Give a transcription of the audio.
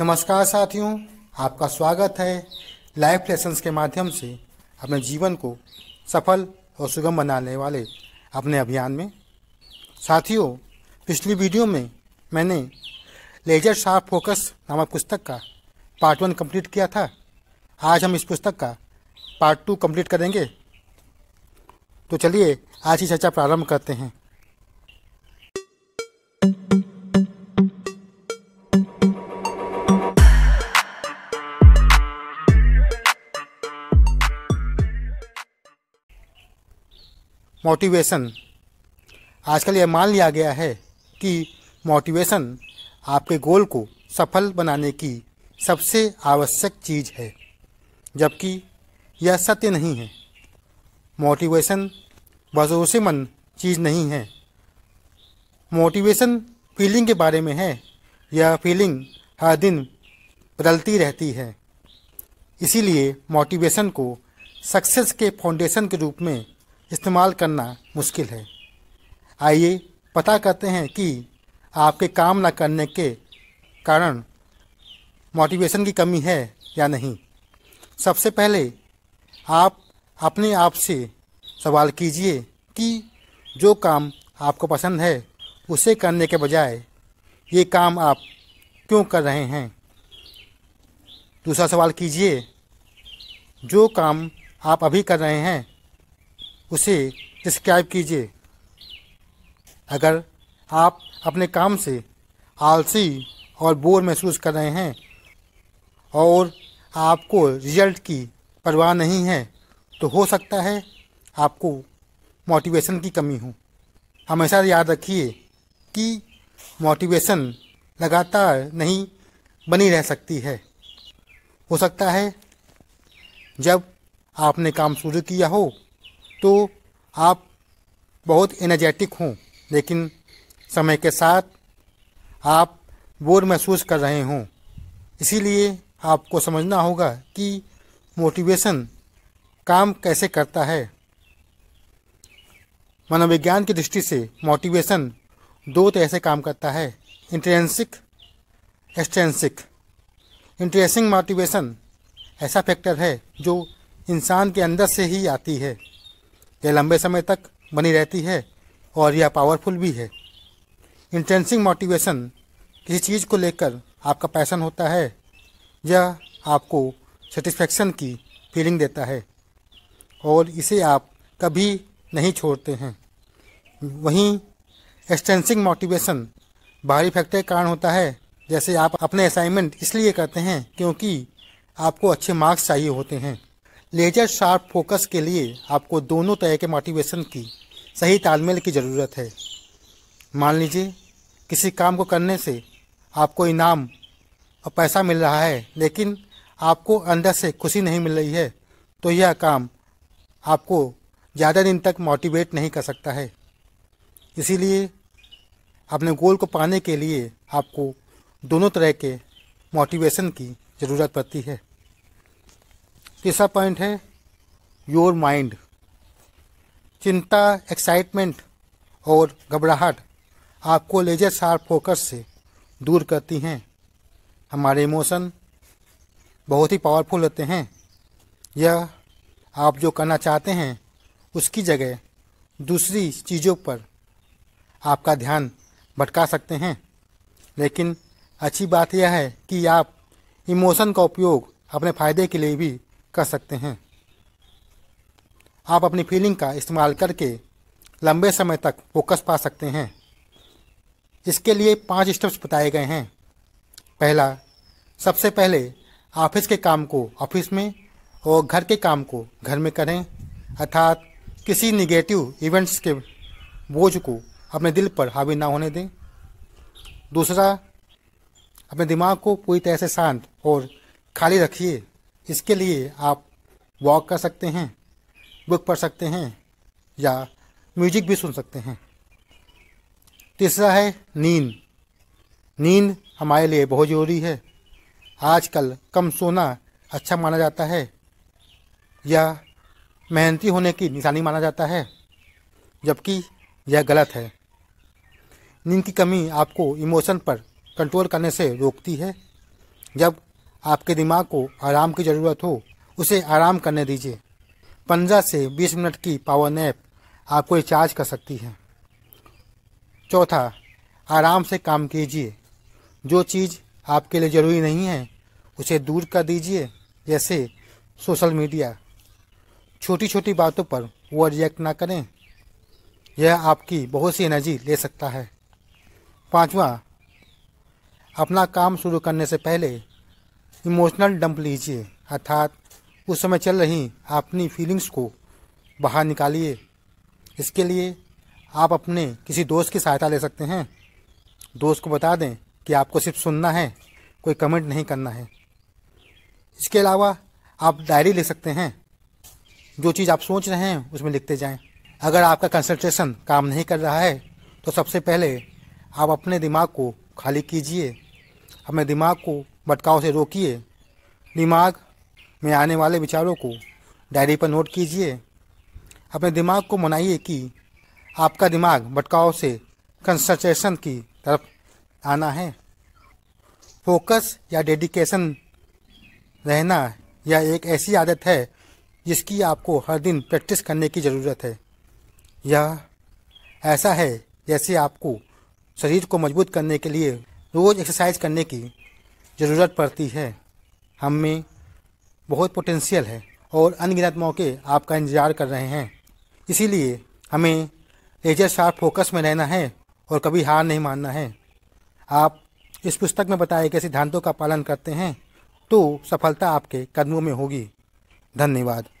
नमस्कार साथियों आपका स्वागत है लाइफ लेसन्स के माध्यम से अपने जीवन को सफल और सुगम बनाने वाले अपने अभियान में साथियों पिछली वीडियो में मैंने लेजर शार्प फोकस नामक पुस्तक का पार्ट वन कंप्लीट किया था आज हम इस पुस्तक का पार्ट टू कंप्लीट करेंगे तो चलिए आज की चर्चा प्रारंभ करते हैं मोटिवेशन आजकल यह मान लिया गया है कि मोटिवेशन आपके गोल को सफल बनाने की सबसे आवश्यक चीज़ है जबकि यह सत्य नहीं है मोटिवेशन भरोसेमंद चीज़ नहीं है मोटिवेशन फीलिंग के बारे में है यह फीलिंग हर दिन बदलती रहती है इसीलिए मोटिवेशन को सक्सेस के फाउंडेशन के रूप में इस्तेमाल करना मुश्किल है आइए पता करते हैं कि आपके काम न करने के कारण मोटिवेशन की कमी है या नहीं सबसे पहले आप अपने आप से सवाल कीजिए कि जो काम आपको पसंद है उसे करने के बजाय ये काम आप क्यों कर रहे हैं दूसरा सवाल कीजिए जो काम आप अभी कर रहे हैं उसे सब्सक्राइब कीजिए अगर आप अपने काम से आलसी और बोर महसूस कर रहे हैं और आपको रिजल्ट की परवाह नहीं है तो हो सकता है आपको मोटिवेशन की कमी हो हमेशा याद रखिए कि मोटिवेशन लगातार नहीं बनी रह सकती है हो सकता है जब आपने काम शुरू किया हो तो आप बहुत एनर्जेटिक हों लेकिन समय के साथ आप बोर महसूस कर रहे हों इसीलिए आपको समझना होगा कि मोटिवेशन काम कैसे करता है मनोविज्ञान की दृष्टि से मोटिवेशन दो तरह से काम करता है इंट्रेंसिक एक्सटेंसिक इंटरेस्टिंग मोटिवेशन ऐसा फैक्टर है जो इंसान के अंदर से ही आती है यह लंबे समय तक बनी रहती है और यह पावरफुल भी है इंटेंसिंग मोटिवेशन किसी चीज़ को लेकर आपका पैसन होता है यह आपको सेटिस्फेक्शन की फीलिंग देता है और इसे आप कभी नहीं छोड़ते हैं वहीं एक्सटेंसिंग मोटिवेशन बाहरी फैक्टर के कारण होता है जैसे आप अपने असाइनमेंट इसलिए करते हैं क्योंकि आपको अच्छे मार्क्स चाहिए होते हैं लेजर शार्प फोकस के लिए आपको दोनों तरह के मोटिवेशन की सही तालमेल की ज़रूरत है मान लीजिए किसी काम को करने से आपको इनाम और पैसा मिल रहा है लेकिन आपको अंदर से खुशी नहीं मिल रही है तो यह काम आपको ज़्यादा दिन तक मोटिवेट नहीं कर सकता है इसीलिए अपने गोल को पाने के लिए आपको दोनों तरह के मोटिवेशन की ज़रूरत पड़ती है तीसरा पॉइंट है योर माइंड चिंता एक्साइटमेंट और घबराहट आपको लेजर शार्प फोकस से दूर करती हैं हमारे इमोशन बहुत ही पावरफुल होते हैं यह आप जो करना चाहते हैं उसकी जगह दूसरी चीज़ों पर आपका ध्यान भटका सकते हैं लेकिन अच्छी बात यह है कि आप इमोशन का उपयोग अपने फ़ायदे के लिए भी कर सकते हैं आप अपनी फीलिंग का इस्तेमाल करके लंबे समय तक फोकस पा सकते हैं इसके लिए पांच स्टेप्स बताए गए हैं पहला सबसे पहले ऑफिस के काम को ऑफिस में और घर के काम को घर में करें अर्थात किसी निगेटिव इवेंट्स के बोझ को अपने दिल पर हावी ना होने दें दूसरा अपने दिमाग को पूरी तरह से शांत और खाली रखिए इसके लिए आप वॉक कर सकते हैं बुक पढ़ सकते हैं या म्यूजिक भी सुन सकते हैं तीसरा है नींद नींद हमारे लिए बहुत ज़रूरी है आजकल कम सोना अच्छा माना जाता है या मेहनती होने की निशानी माना जाता है जबकि यह गलत है नींद की कमी आपको इमोशन पर कंट्रोल करने से रोकती है जब आपके दिमाग को आराम की ज़रूरत हो उसे आराम करने दीजिए पंद्रह से बीस मिनट की पावर नैप आपको रिचार्ज कर सकती है चौथा आराम से काम कीजिए जो चीज़ आपके लिए ज़रूरी नहीं है उसे दूर कर दीजिए जैसे सोशल मीडिया छोटी छोटी बातों पर वो रिएक्ट ना करें यह आपकी बहुत सी एनर्जी ले सकता है पांचवा अपना काम शुरू करने से पहले इमोशनल डंप लीजिए अर्थात उस समय चल रही अपनी फीलिंग्स को बाहर निकालिए इसके लिए आप अपने किसी दोस्त की सहायता ले सकते हैं दोस्त को बता दें कि आपको सिर्फ सुनना है कोई कमेंट नहीं करना है इसके अलावा आप डायरी ले सकते हैं जो चीज़ आप सोच रहे हैं उसमें लिखते जाएं। अगर आपका कंसंट्रेशन काम नहीं कर रहा है तो सबसे पहले आप अपने दिमाग को खाली कीजिए अपने दिमाग को भटकाव से रोकिए दिमाग में आने वाले विचारों को डायरी पर नोट कीजिए अपने दिमाग को मनाइए कि आपका दिमाग भटकाव से कंसंट्रेशन की तरफ आना है फोकस या डेडिकेशन रहना यह एक ऐसी आदत है जिसकी आपको हर दिन प्रैक्टिस करने की ज़रूरत है यह ऐसा है जैसे आपको शरीर को मजबूत करने के लिए रोज़ एक्सरसाइज करने की ज़रूरत पड़ती है हम में बहुत पोटेंशियल है और अनगिनत मौके आपका इंतज़ार कर रहे हैं इसीलिए हमें लेजर शार्प फोकस में रहना है और कभी हार नहीं मानना है आप इस पुस्तक में बताए गए सिद्धांतों का पालन करते हैं तो सफलता आपके कदमों में होगी धन्यवाद